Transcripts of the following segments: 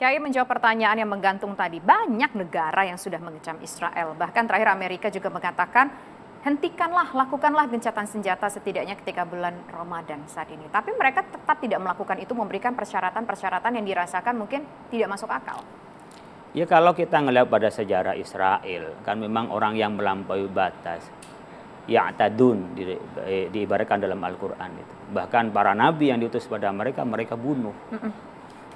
Kiai menjawab pertanyaan yang menggantung tadi. Banyak negara yang sudah mengecam Israel. Bahkan terakhir Amerika juga mengatakan hentikanlah, lakukanlah gencatan senjata setidaknya ketika bulan Ramadan saat ini. Tapi mereka tetap tidak melakukan itu memberikan persyaratan-persyaratan yang dirasakan mungkin tidak masuk akal. Ya kalau kita ngelihat pada sejarah Israel, kan memang orang yang melampaui batas, ya tadun di, eh, diibaratkan dalam Al-Quran itu. Bahkan para nabi yang diutus pada mereka, mereka bunuh. Mm -mm.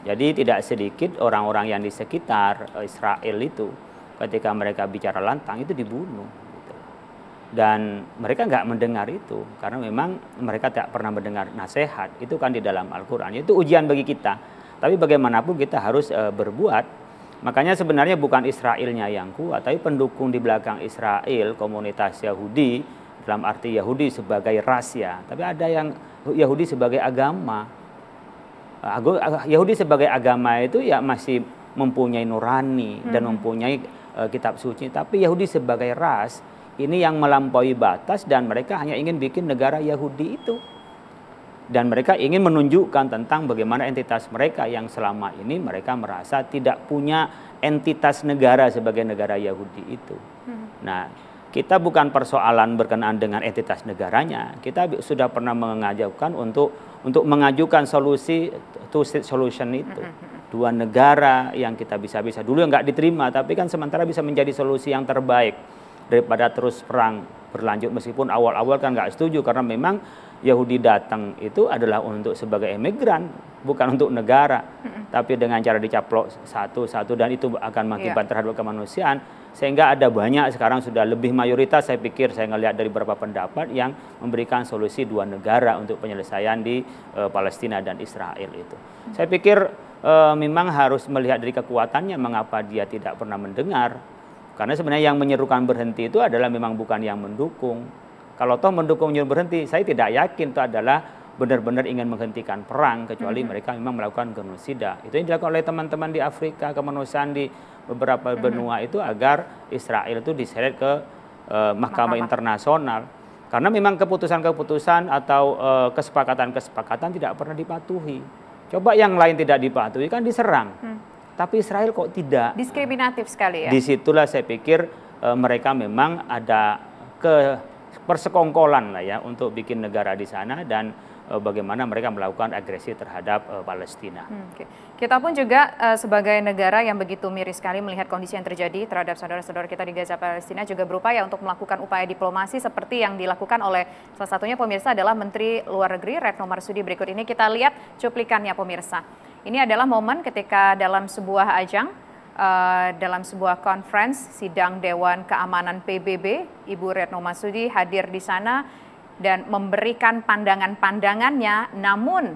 Jadi tidak sedikit orang-orang yang di sekitar eh, Israel itu ketika mereka bicara lantang itu dibunuh. Gitu. Dan mereka nggak mendengar itu karena memang mereka tidak pernah mendengar nasihat itu kan di dalam Al-Quran. Itu ujian bagi kita. Tapi bagaimanapun kita harus eh, berbuat. Makanya sebenarnya bukan Israelnya yang kuat, tapi pendukung di belakang Israel, komunitas Yahudi dalam arti Yahudi sebagai ras ya. Tapi ada yang Yahudi sebagai agama Yahudi sebagai agama itu ya masih mempunyai nurani hmm. dan mempunyai uh, kitab suci, tapi Yahudi sebagai ras ini yang melampaui batas dan mereka hanya ingin bikin negara Yahudi itu. Dan mereka ingin menunjukkan tentang bagaimana entitas mereka yang selama ini mereka merasa tidak punya entitas negara sebagai negara Yahudi itu. Hmm. Nah, kita bukan persoalan berkenaan dengan entitas negaranya. Kita sudah pernah mengajukan untuk untuk mengajukan solusi two state solution itu dua negara yang kita bisa-bisa dulu yang nggak diterima tapi kan sementara bisa menjadi solusi yang terbaik daripada terus perang berlanjut meskipun awal-awal kan nggak setuju karena memang Yahudi datang itu adalah untuk sebagai emigran, bukan untuk negara. hmm Tapi dengan cara dicaplok satu-satu dan itu akan mengakibat iya. yeah. terhadap kemanusiaan. Sehingga ada banyak sekarang sudah lebih mayoritas saya pikir saya ngelihat dari beberapa pendapat yang memberikan solusi dua negara untuk penyelesaian di uh, Palestina dan Israel itu. hmm Saya pikir uh, memang harus melihat dari kekuatannya mengapa dia tidak pernah mendengar. Karena sebenarnya yang menyerukan berhenti itu adalah memang bukan yang mendukung kalau toh mendukung nyuruh berhenti, saya tidak yakin itu adalah benar-benar ingin menghentikan perang kecuali -hmm. mereka memang melakukan genosida. Itu yang dilakukan oleh teman-teman di Afrika, kemanusiaan di beberapa -hmm. benua itu agar Israel itu diseret ke uh, mahkamah, mahkamah internasional. Karena memang keputusan-keputusan atau e, kesepakatan-kesepakatan tidak pernah dipatuhi. Coba yang lain tidak dipatuhi kan diserang. Hmm. Tapi Israel kok tidak? Diskriminatif sekali ya. Disitulah saya pikir uh, mereka memang ada ke persekongkolan lah ya untuk bikin negara di sana dan uh, bagaimana mereka melakukan agresi terhadap uh, Palestina. Hmm, okay. Kita pun juga uh, sebagai negara yang begitu miris sekali melihat kondisi yang terjadi terhadap saudara-saudara kita di Gaza Palestina juga berupaya untuk melakukan upaya diplomasi seperti yang dilakukan oleh salah satunya pemirsa adalah Menteri Luar Negeri Retno Marsudi. Berikut ini kita lihat cuplikannya pemirsa. Ini adalah momen ketika dalam sebuah ajang Eh, dalam sebuah conference sidang Dewan Keamanan PBB, Ibu Retno Masudi hadir di sana dan memberikan pandangan-pandangannya. Namun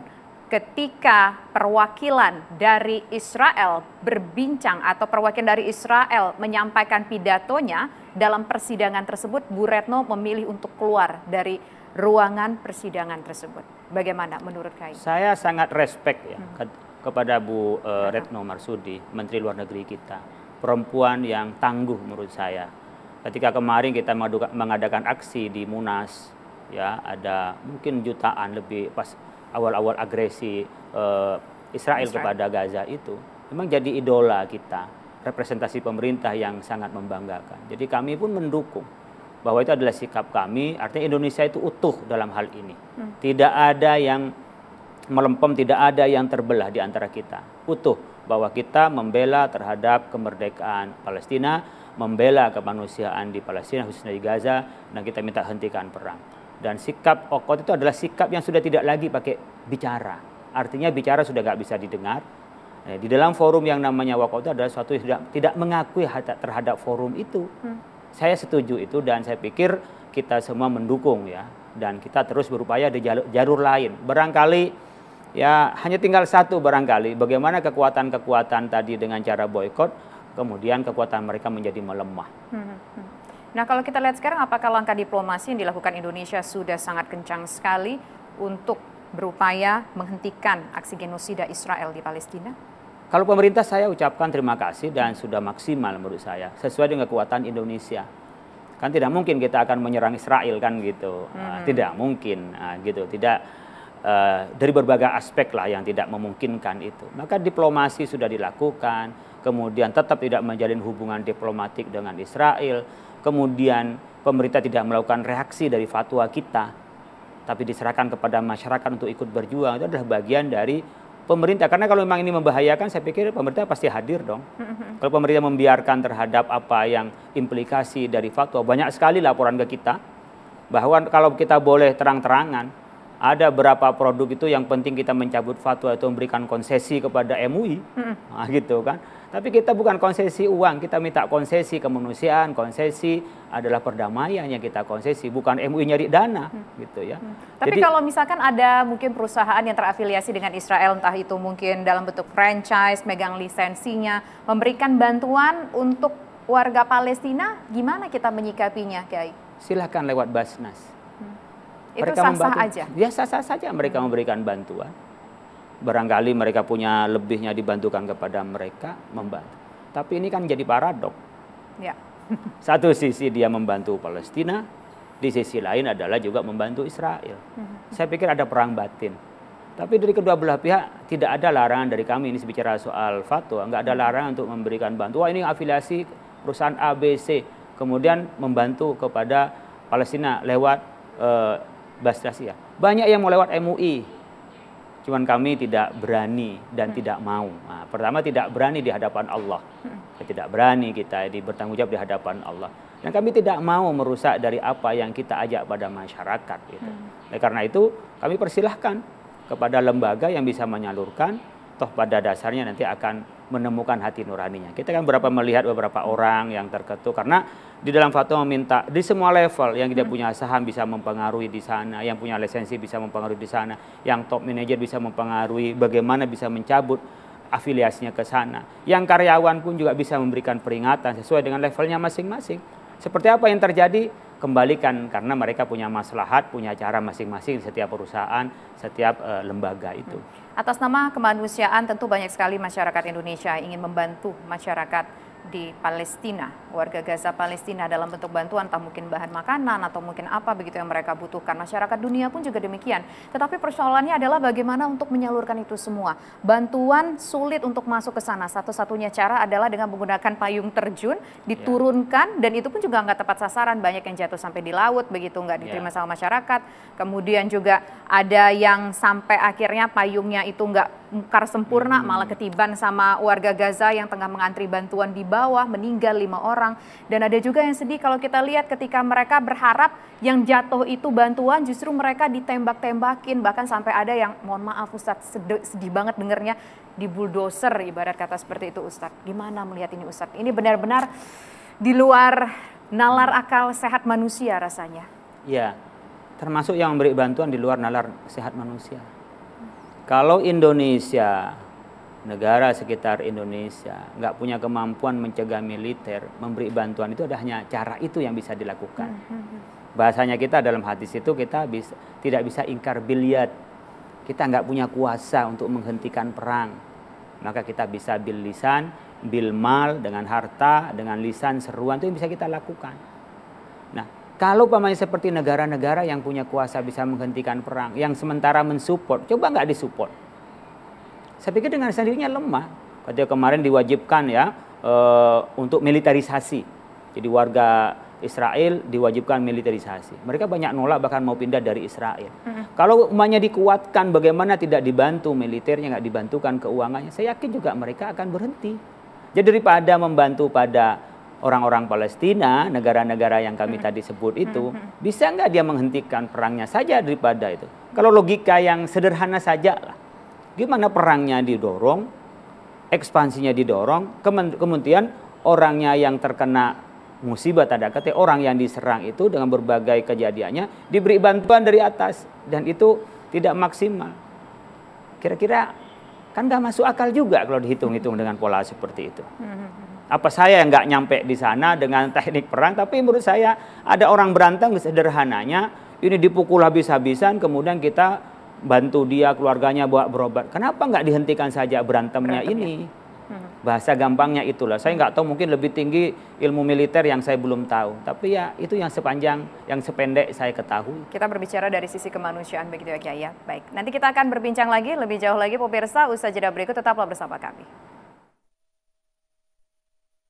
ketika perwakilan dari Israel berbincang atau perwakilan dari Israel menyampaikan pidatonya dalam persidangan tersebut, Bu Retno memilih untuk keluar dari ruangan persidangan tersebut. Bagaimana menurut Kai? Saya sangat respect ya hmm kepada Bu uh, Retno Marsudi, Menteri Luar Negeri kita. Perempuan yang tangguh menurut saya. Ketika kemarin kita mengadakan aksi di Munas, ya ada mungkin jutaan lebih pas awal-awal agresi uh, Israel, Israel kepada Gaza itu, memang jadi idola kita, representasi pemerintah yang sangat membanggakan. Jadi kami pun mendukung bahwa itu adalah sikap kami, artinya Indonesia itu utuh dalam hal ini. Hmm. Tidak ada yang melempem tidak ada yang terbelah di antara kita. Utuh bahwa kita membela terhadap kemerdekaan Palestina, membela kemanusiaan di Palestina khususnya di Gaza dan kita minta hentikan perang. Dan sikap Okot itu adalah sikap yang sudah tidak lagi pakai bicara. Artinya bicara sudah nggak bisa didengar. Eh, di dalam forum yang namanya Wakot itu adalah suatu yang tidak, tidak mengakui terhadap forum itu. Hmm. Saya setuju itu dan saya pikir kita semua mendukung ya. Dan kita terus berupaya di jalur, jalur lain. Barangkali Ya, hanya tinggal satu barangkali, bagaimana kekuatan-kekuatan tadi dengan cara boykot, kemudian kekuatan mereka menjadi melemah. Hmm, hmm, hmm. Nah, kalau kita lihat sekarang, apakah langkah diplomasi yang dilakukan Indonesia sudah sangat kencang sekali untuk berupaya menghentikan aksi genosida Israel di Palestina? Kalau pemerintah saya ucapkan terima kasih dan sudah maksimal menurut saya sesuai dengan kekuatan Indonesia. Kan tidak mungkin kita akan menyerang Israel kan gitu. Hmm. Ah, tidak mungkin ah, gitu. Tidak Eh, dari berbagai aspek lah yang tidak memungkinkan itu. Maka diplomasi sudah dilakukan, kemudian tetap tidak menjalin hubungan diplomatik dengan Israel, kemudian pemerintah tidak melakukan reaksi dari fatwa kita, tapi diserahkan kepada masyarakat untuk ikut berjuang itu adalah bagian dari pemerintah. Karena kalau memang ini membahayakan, saya pikir pemerintah pasti hadir dong. Kalau pemerintah membiarkan terhadap apa yang implikasi dari fatwa, banyak sekali laporan ke kita bahwa kalau kita boleh terang-terangan ada berapa produk itu yang penting kita mencabut fatwa itu memberikan konsesi kepada MUI, hmm. nah, gitu kan. Tapi kita bukan konsesi uang, kita minta konsesi kemanusiaan, konsesi adalah perdamaian yang kita konsesi, bukan MUI nyari dana, hmm. gitu ya. Hmm. Tapi Jadi, kalau misalkan ada mungkin perusahaan yang terafiliasi dengan Israel, entah itu mungkin dalam bentuk franchise, megang lisensinya, memberikan bantuan untuk warga Palestina, gimana kita menyikapinya, Kiai? Silahkan lewat Basnas mereka sah-sah membantu. aja. Ya sah-sah saja mereka memberikan bantuan. Barangkali mereka punya lebihnya dibantukan kepada mereka membantu. Tapi ini kan jadi paradok. Ya. Satu sisi dia membantu Palestina, di sisi lain adalah juga membantu Israel. Mhm. Saya pikir ada perang batin. Tapi dari kedua belah pihak tidak ada larangan dari kami ini bicara soal fatwa, nggak ada larangan untuk memberikan bantuan. ini afiliasi perusahaan ABC, kemudian membantu kepada Palestina lewat uh, bahasa ya Banyak yang mau lewat MUI, cuman kami tidak berani dan hmm. tidak mau. Nah, pertama tidak berani di hadapan Allah, hmm. tidak berani kita di bertanggung jawab di hadapan Allah. Dan kami tidak mau merusak dari apa yang kita ajak pada masyarakat. Gitu. Hmm. Nah, karena itu kami persilahkan kepada lembaga yang bisa menyalurkan, toh pada dasarnya nanti akan menemukan hati nuraninya. Kita kan berapa melihat beberapa orang yang terketuk karena di dalam fatwa meminta di semua level yang tidak hmm. punya saham bisa mempengaruhi di sana, yang punya lisensi bisa mempengaruhi di sana, yang top manager bisa mempengaruhi bagaimana bisa mencabut afiliasinya ke sana. Yang karyawan pun juga bisa memberikan peringatan sesuai dengan levelnya masing-masing. Seperti apa yang terjadi kembalikan karena mereka punya maslahat, punya cara masing-masing setiap perusahaan, setiap uh, lembaga itu. Hmm. Atas nama kemanusiaan tentu banyak sekali masyarakat Indonesia ingin membantu masyarakat di Palestina, warga Gaza Palestina dalam bentuk bantuan tak mungkin bahan makanan atau mungkin apa begitu yang mereka butuhkan. Masyarakat dunia pun juga demikian. Tetapi persoalannya adalah bagaimana untuk menyalurkan itu semua. Bantuan sulit untuk masuk ke sana. Satu-satunya cara adalah dengan menggunakan payung terjun, ya. diturunkan dan itu pun juga nggak tepat sasaran, banyak yang jatuh jatuh sampai di laut begitu nggak diterima yeah. sama masyarakat. Kemudian juga ada yang sampai akhirnya payungnya itu nggak mukar sempurna hmm. malah ketiban sama warga Gaza yang tengah mengantri bantuan di bawah meninggal lima orang dan ada juga yang sedih kalau kita lihat ketika mereka berharap yang jatuh itu bantuan justru mereka ditembak-tembakin bahkan sampai ada yang mohon maaf Ustadz sedih, sedih banget dengernya di bulldozer ibarat kata seperti itu Ustadz gimana melihat ini Ustadz ini benar-benar di luar nalar akal sehat manusia rasanya. Iya, termasuk yang memberi bantuan di luar nalar sehat manusia. Kalau Indonesia, negara sekitar Indonesia, nggak punya kemampuan mencegah militer, memberi bantuan itu ada hanya cara itu yang bisa dilakukan. Hmm, hmm, hmm. Bahasanya kita dalam hadis itu kita bisa, tidak bisa ingkar biliat. Kita nggak punya kuasa untuk menghentikan perang maka kita bisa bil lisan, bil mal dengan harta, dengan lisan seruan itu yang bisa kita lakukan. Nah, kalau pamannya seperti negara-negara yang punya kuasa bisa menghentikan perang, yang sementara mensupport, coba nggak disupport. Saya pikir dengan sendirinya lemah. Ketika kemarin diwajibkan ya e, untuk militarisasi, jadi warga Israel diwajibkan militerisasi. Mereka banyak nolak bahkan mau pindah dari Israel. Hmm. Kalau umatnya dikuatkan, bagaimana tidak dibantu militernya, nggak dibantukan keuangannya, saya yakin juga mereka akan berhenti. Jadi daripada membantu pada orang-orang Palestina, negara-negara yang kami hmm. tadi sebut itu, hmm. bisa nggak dia menghentikan perangnya saja daripada itu? Kalau logika yang sederhana saja lah, gimana perangnya didorong, ekspansinya didorong, kemudian orangnya yang terkena musibah tanda kata orang yang diserang itu dengan berbagai kejadiannya diberi bantuan dari atas dan itu tidak maksimal. Kira-kira kan nggak masuk akal juga kalau dihitung-hitung dengan pola seperti itu. Hmm. Apa saya yang nggak nyampe di sana dengan teknik perang? Tapi menurut saya ada orang berantem sederhananya ini dipukul habis-habisan kemudian kita bantu dia keluarganya buat berobat. Kenapa nggak dihentikan saja berantemnya, berantemnya. ini? bahasa gampangnya itulah. Saya nggak tahu mungkin lebih tinggi ilmu militer yang saya belum tahu. Tapi ya itu yang sepanjang, yang sependek saya ketahui. Kita berbicara dari sisi kemanusiaan begitu ya Kiai ya. Baik, nanti kita akan berbincang lagi lebih jauh lagi pemirsa usaha jeda berikut tetaplah bersama kami.